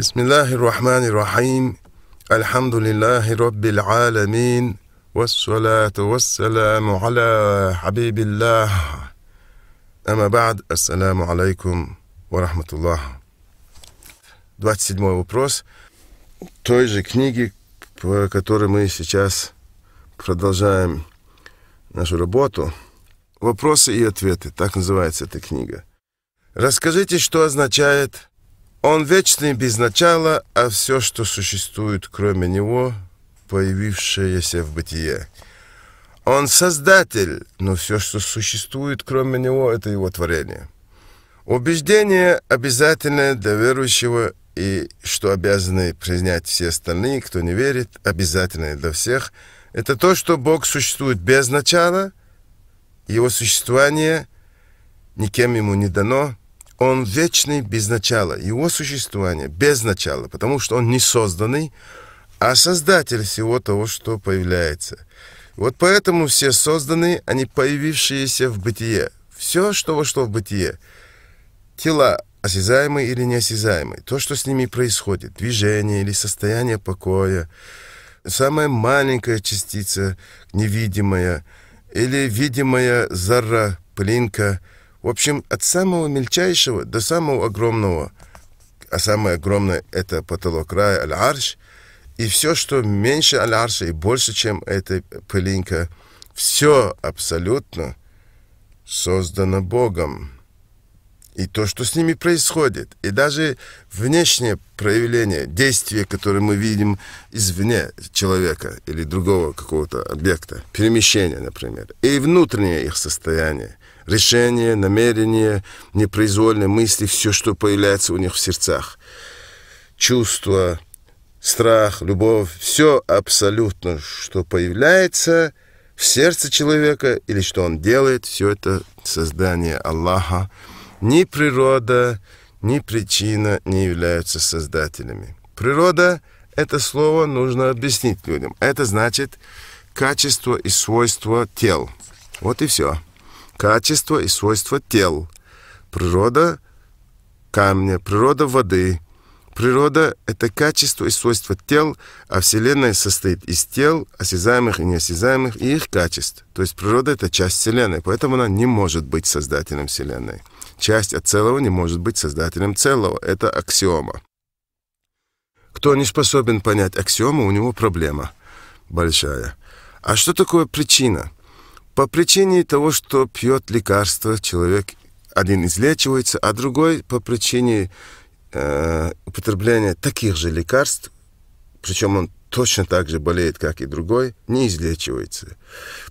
بسم الله الرحمن الرحيم الحمد لله رب العالمين والصلاة والسلام على حبيب الله أما بعد السلام عليكم ورحمة الله 27 вопрос той же книги, по которой мы сейчас продолжаем нашу работу. Вопросы и ответы, так называется эта книга. Расскажите, что означает он вечный без начала, а все, что существует кроме него, появившееся в бытие. Он создатель, но все, что существует кроме него, это его творение. Убеждение обязательное для верующего и что обязаны признать все остальные, кто не верит, обязательное для всех, это то, что Бог существует без начала, его существование никем ему не дано – он вечный без начала. Его существование без начала, потому что он не созданный, а создатель всего того, что появляется. Вот поэтому все созданы, они а появившиеся в бытие. Все, что вошло в бытие. Тела, осязаемые или неосязаемые. То, что с ними происходит. Движение или состояние покоя. Самая маленькая частица, невидимая. Или видимая зара, плинка. В общем, от самого мельчайшего до самого огромного, а самое огромное – это потолок рая, аль-арш, и все, что меньше аль-арша и больше, чем эта пылинка, все абсолютно создано Богом. И то, что с ними происходит, и даже внешнее проявление, действие, которое мы видим извне человека или другого какого-то объекта, перемещение, например, и внутреннее их состояние, Решения, намерения, непроизвольные мысли, все, что появляется у них в сердцах. Чувства, страх, любовь, все абсолютно, что появляется в сердце человека или что он делает, все это создание Аллаха. Ни природа, ни причина не являются создателями. Природа – это слово нужно объяснить людям. Это значит качество и свойство тел. Вот и все качество и свойства тел, природа камня, природа воды. Природа — это качество и свойства тел, а Вселенная состоит из тел, осязаемых и неосязаемых, и их качеств. То есть природа — это часть Вселенной, поэтому она не может быть создателем Вселенной. Часть от целого не может быть создателем целого. Это аксиома. Кто не способен понять аксиому, у него проблема большая. А что такое причина? По причине того, что пьет лекарства человек один излечивается, а другой по причине э, употребления таких же лекарств, причем он точно так же болеет, как и другой, не излечивается.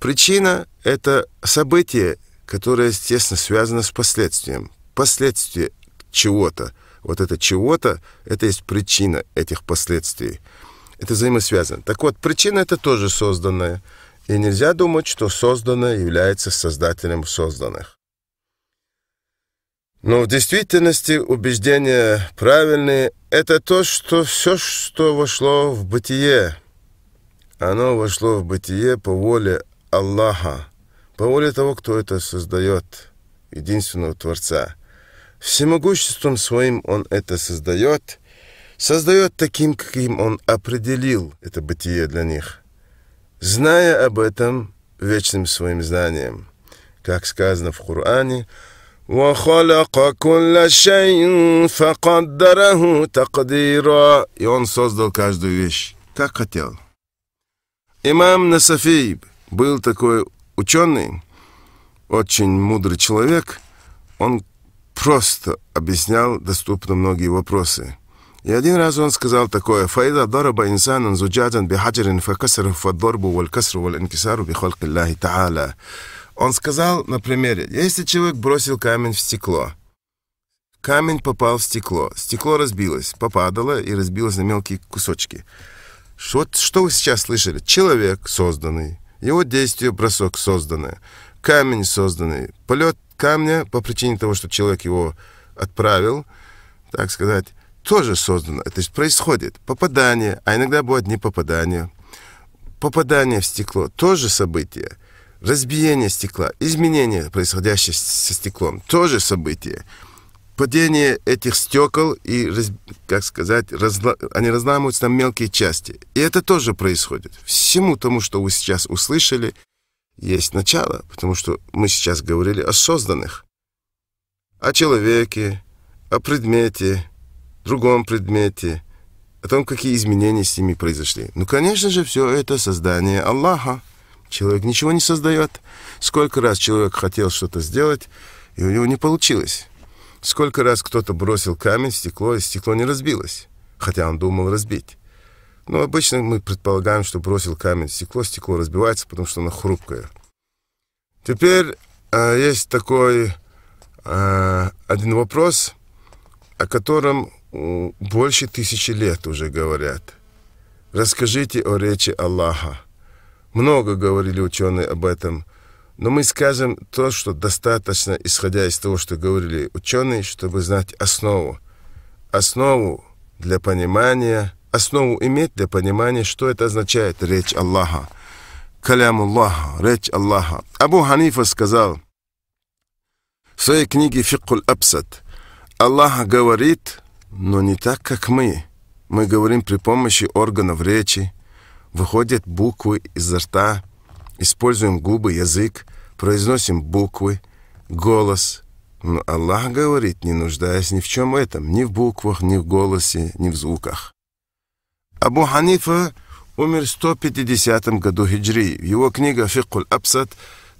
Причина – это событие, которое, естественно, связано с последствием. Последствия чего-то. Вот это чего-то – это есть причина этих последствий. Это взаимосвязано. Так вот, причина – это тоже созданная. И нельзя думать, что созданное является создателем созданных. Но в действительности убеждения правильные – это то, что все, что вошло в бытие, оно вошло в бытие по воле Аллаха, по воле того, кто это создает, единственного Творца. Всемогуществом своим он это создает, создает таким, каким он определил это бытие для них – Зная об этом вечным своим знанием, как сказано в Коране, И он создал каждую вещь, как хотел. Имам Насафиб был такой ученый, очень мудрый человек. Он просто объяснял доступно многие вопросы – и один раз он сказал такое «فإذا ضرب إنسان زجاجا بحجر فكسره فالضرب والكسر والانكسار بخلق الله تعالى». Он сказал на примере «Если человек бросил камень в стекло, камень попал в стекло, стекло разбилось, попадало и разбилось на мелкие кусочки». Что, что вы сейчас слышали? Человек созданный, его действие бросок созданное, камень созданный, полет камня по причине того, что человек его отправил, так сказать, тоже создано. То есть происходит попадание, а иногда бывает не попадание. Попадание в стекло тоже событие. Разбиение стекла, изменение, происходящее со стеклом, тоже событие. Падение этих стекол и, как сказать, разла... они разламываются на мелкие части. И это тоже происходит. Всему тому, что вы сейчас услышали, есть начало, потому что мы сейчас говорили о созданных, о человеке, о предмете, другом предмете, о том, какие изменения с ними произошли. Ну, конечно же, все это создание Аллаха. Человек ничего не создает. Сколько раз человек хотел что-то сделать, и у него не получилось. Сколько раз кто-то бросил камень в стекло, и стекло не разбилось, хотя он думал разбить. Но ну, обычно мы предполагаем, что бросил камень в стекло, стекло разбивается, потому что оно хрупкое. Теперь э, есть такой э, один вопрос, о котором больше тысячи лет уже говорят. Расскажите о речи Аллаха. Много говорили ученые об этом, но мы скажем то, что достаточно, исходя из того, что говорили ученые, чтобы знать основу. Основу для понимания, основу иметь для понимания, что это означает речь Аллаха. Калям Аллаха, речь Аллаха. Абу Ханифа сказал в своей книге «Фиккуль Абсад» Аллах говорит – но не так, как мы. Мы говорим при помощи органов речи, выходят буквы изо рта, используем губы, язык, произносим буквы, голос. Но Аллах говорит, не нуждаясь ни в чем этом, ни в буквах, ни в голосе, ни в звуках. Абу Ханифа умер в 150 году хиджри. Его книга «Фикуль Абсад»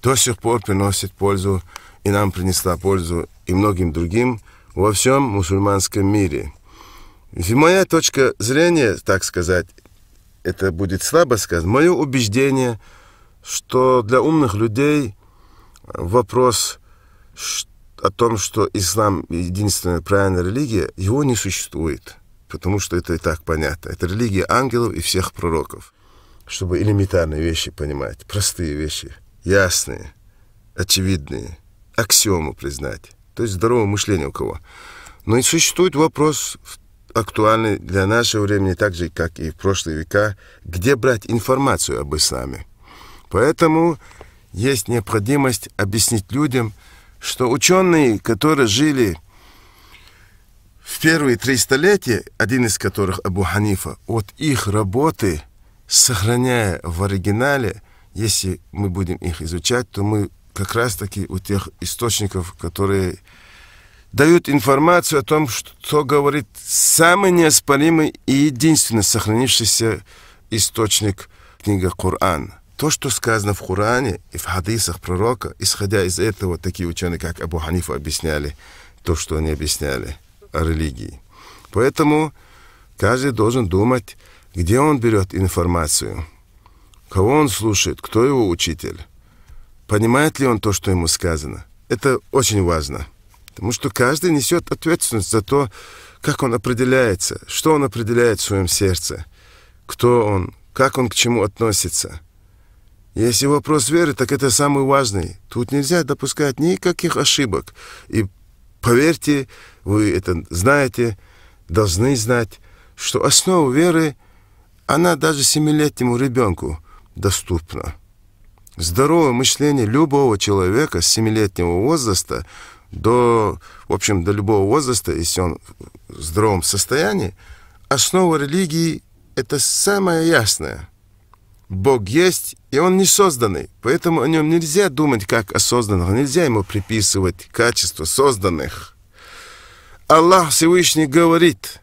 до сих пор приносит пользу и нам принесла пользу и многим другим – во всем мусульманском мире. Если моя точка зрения, так сказать, это будет слабо сказать. мое убеждение, что для умных людей вопрос о том, что ислам единственная правильная религия, его не существует, потому что это и так понятно. Это религия ангелов и всех пророков, чтобы элементарные вещи понимать, простые вещи, ясные, очевидные, аксиому признать. То есть здорового мышления у кого. Но и существует вопрос, актуальный для нашего времени, так же, как и в прошлые века, где брать информацию об исламе. Поэтому есть необходимость объяснить людям, что ученые, которые жили в первые три столетия, один из которых Абу Ханифа, от их работы, сохраняя в оригинале, если мы будем их изучать, то мы как раз-таки у тех источников, которые дают информацию о том, что говорит самый неоспоримый и единственный сохранившийся источник книга Коран. То, что сказано в Коране и в хадисах пророка, исходя из этого, такие ученые, как Абу Ханиф, объясняли то, что они объясняли о религии. Поэтому каждый должен думать, где он берет информацию, кого он слушает, кто его учитель. Понимает ли он то, что ему сказано? Это очень важно. Потому что каждый несет ответственность за то, как он определяется, что он определяет в своем сердце, кто он, как он к чему относится. Если вопрос веры, так это самый важный. Тут нельзя допускать никаких ошибок. И поверьте, вы это знаете, должны знать, что основа веры, она даже семилетнему ребенку доступна. Здоровое мышление любого человека с 7-летнего возраста до, в общем, до любого возраста, если он в здоровом состоянии, основа религии – это самое ясное. Бог есть, и Он не созданный. Поэтому о Нем нельзя думать как о созданном, нельзя Ему приписывать качество созданных. Аллах Всевышний говорит,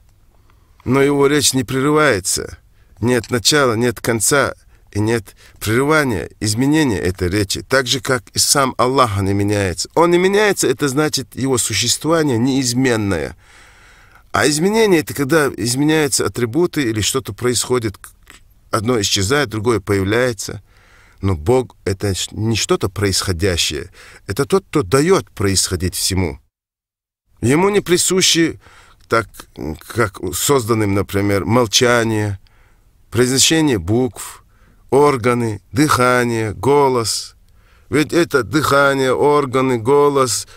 но Его речь не прерывается. Нет начала, нет конца – и нет прерывания, изменения этой речи, так же, как и сам Аллах не меняется. Он не меняется, это значит его существование неизменное. А изменение – это когда изменяются атрибуты или что-то происходит, одно исчезает, другое появляется. Но Бог – это не что-то происходящее, это тот, кто дает происходить всему. Ему не присущи, так как созданным, например, молчание, произношение букв – органы, дыхание, голос. Ведь это дыхание, органы, голос,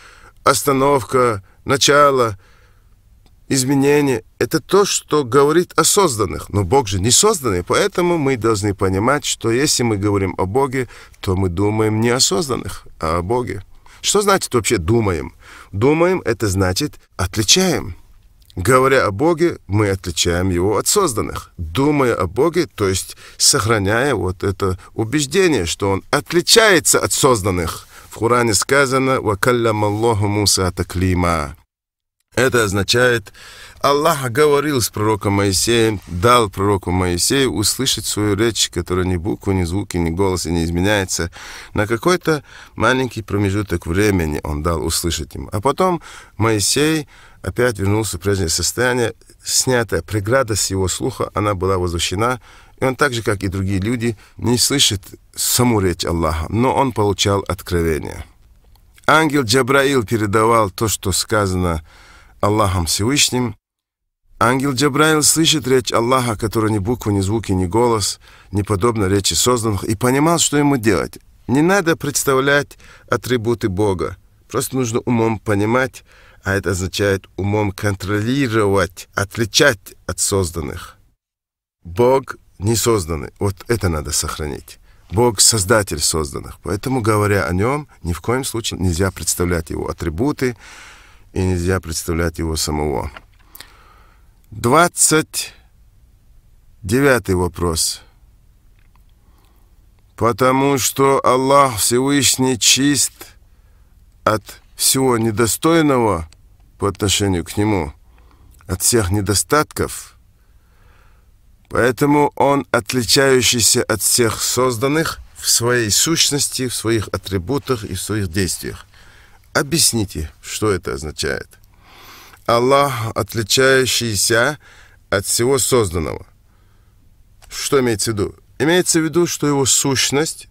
остановка, начало, изменение — это то, что говорит о созданных. Но Бог же не созданный, поэтому мы должны понимать, что если мы говорим о Боге, то мы думаем не о созданных, а о Боге. Что значит вообще «думаем»? «Думаем» — это значит «отличаем». Говоря о Боге, мы отличаем его от созданных. Думая о Боге, то есть сохраняя вот это убеждение, что он отличается от созданных. В Хуране сказано «Вакаллям Аллаху Муса таклима». Это означает, Аллах говорил с пророком Моисеем, дал пророку Моисею услышать свою речь, которая ни буквы, ни звуки, ни голоса не изменяется. На какой-то маленький промежуток времени он дал услышать им. А потом Моисей опять вернулся в прежнее состояние. Снятая преграда с его слуха, она была возвращена, и он так же, как и другие люди, не слышит саму речь Аллаха, но он получал откровение. Ангел Джабраил передавал то, что сказано Аллахом Всевышним. Ангел Джабраил слышит речь Аллаха, которая ни буквы, ни звуки, ни голос, не подобна речи созданных, и понимал, что ему делать. Не надо представлять атрибуты Бога. Просто нужно умом понимать, а это означает умом контролировать, отличать от созданных. Бог не созданный, вот это надо сохранить. Бог — создатель созданных. Поэтому, говоря о нем, ни в коем случае нельзя представлять его атрибуты и нельзя представлять его самого. 29 вопрос. Потому что Аллах Всевышний чист от всего недостойного по отношению к нему от всех недостатков, поэтому он, отличающийся от всех созданных, в своей сущности, в своих атрибутах и в своих действиях. Объясните, что это означает. Аллах, отличающийся от всего созданного. Что имеется в виду? Имеется в виду, что его сущность,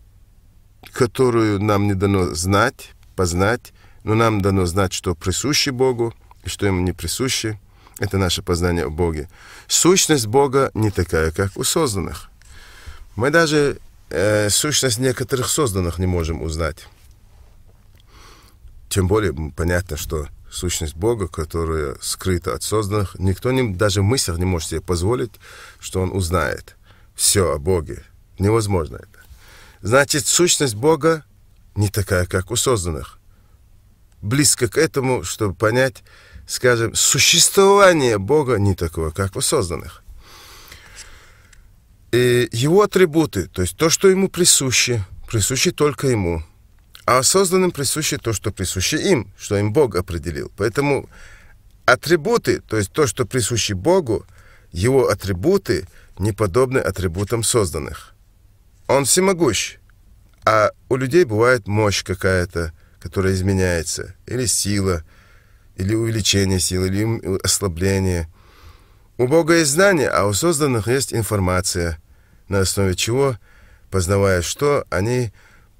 которую нам не дано знать, познать, но нам дано знать, что присущи Богу, и что ему не присуще, это наше познание о Боге. Сущность Бога не такая, как у созданных. Мы даже э, сущность некоторых созданных не можем узнать. Тем более понятно, что сущность Бога, которая скрыта от созданных, никто не, даже в мыслях не может себе позволить, что он узнает все о Боге. Невозможно это. Значит, сущность Бога не такая, как у созданных. Близко к этому, чтобы понять, скажем, существование Бога не такого как у созданных. И его атрибуты, то есть то, что ему присуще, присуще только ему. А созданным присуще то, что присуще им, что им Бог определил. Поэтому атрибуты, то есть то, что присуще Богу, его атрибуты не подобны атрибутам созданных. Он всемогущ, а у людей бывает мощь какая-то, которая изменяется, или сила – или увеличение силы, или ослабление. У Бога есть знания, а у созданных есть информация, на основе чего, познавая что, они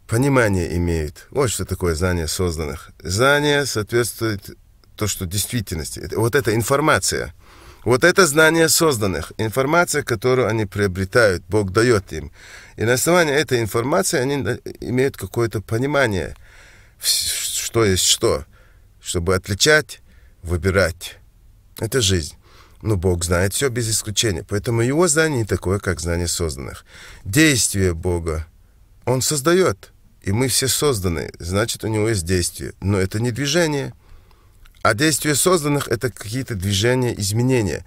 понимание имеют. Вот что такое знание созданных. Знание соответствует то, что действительности. Вот это информация. Вот это знание созданных. Информация, которую они приобретают, Бог дает им. И на основании этой информации они имеют какое-то понимание, что есть что чтобы отличать, выбирать. Это жизнь. Но ну, Бог знает все без исключения, поэтому его знание не такое, как знание созданных. Действие Бога Он создает, и мы все созданы, значит, у него есть действие. Но это не движение. А действие созданных — это какие-то движения, изменения.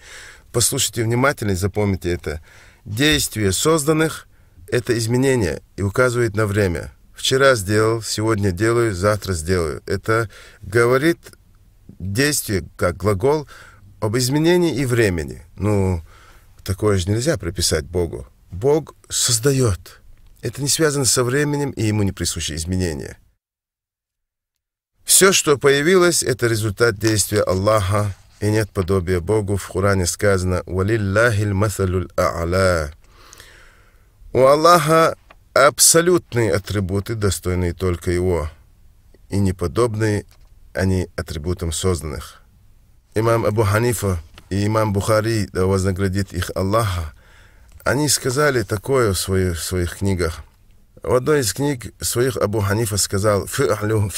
Послушайте внимательно и запомните это. Действие созданных — это изменение и указывает на время — Вчера сделал, сегодня делаю, завтра сделаю. Это говорит действие, как глагол, об изменении и времени. Ну, такое же нельзя приписать Богу. Бог создает. Это не связано со временем, и ему не присущи изменения. Все, что появилось, это результат действия Аллаха, и нет подобия Богу. В Хуране сказано «Валиллахиль масалюль а'ла». У Аллаха абсолютные атрибуты, достойные только его, и неподобные они атрибутам созданных. Имам Абу Ханифа и имам Бухари, да вознаградит их Аллаха, они сказали такое в своих, в своих книгах. В одной из книг своих Абу Ханифа сказал «Фи'алюху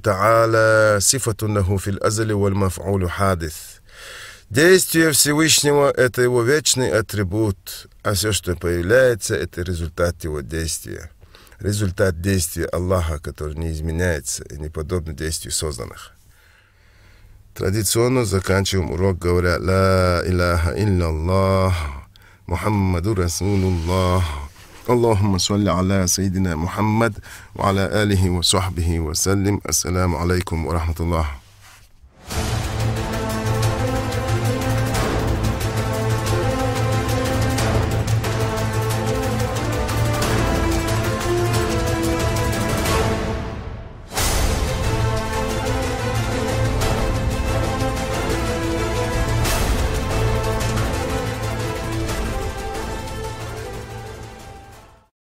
та'аля сифатун лаху фил азали валь маф'улю хадис». Действие Всевышнего — это его вечный атрибут, а все, что появляется, — это результат его действия. Результат действия Аллаха, который не изменяется и не подобно действию созданных. Традиционно заканчиваем урок, говоря «Ла илляха Аллах, Мухаммаду Расулуллах». اللهم صل على سيدنا محمد وعلى آله وصحبه وسلم السلام عليكم ورحمة الله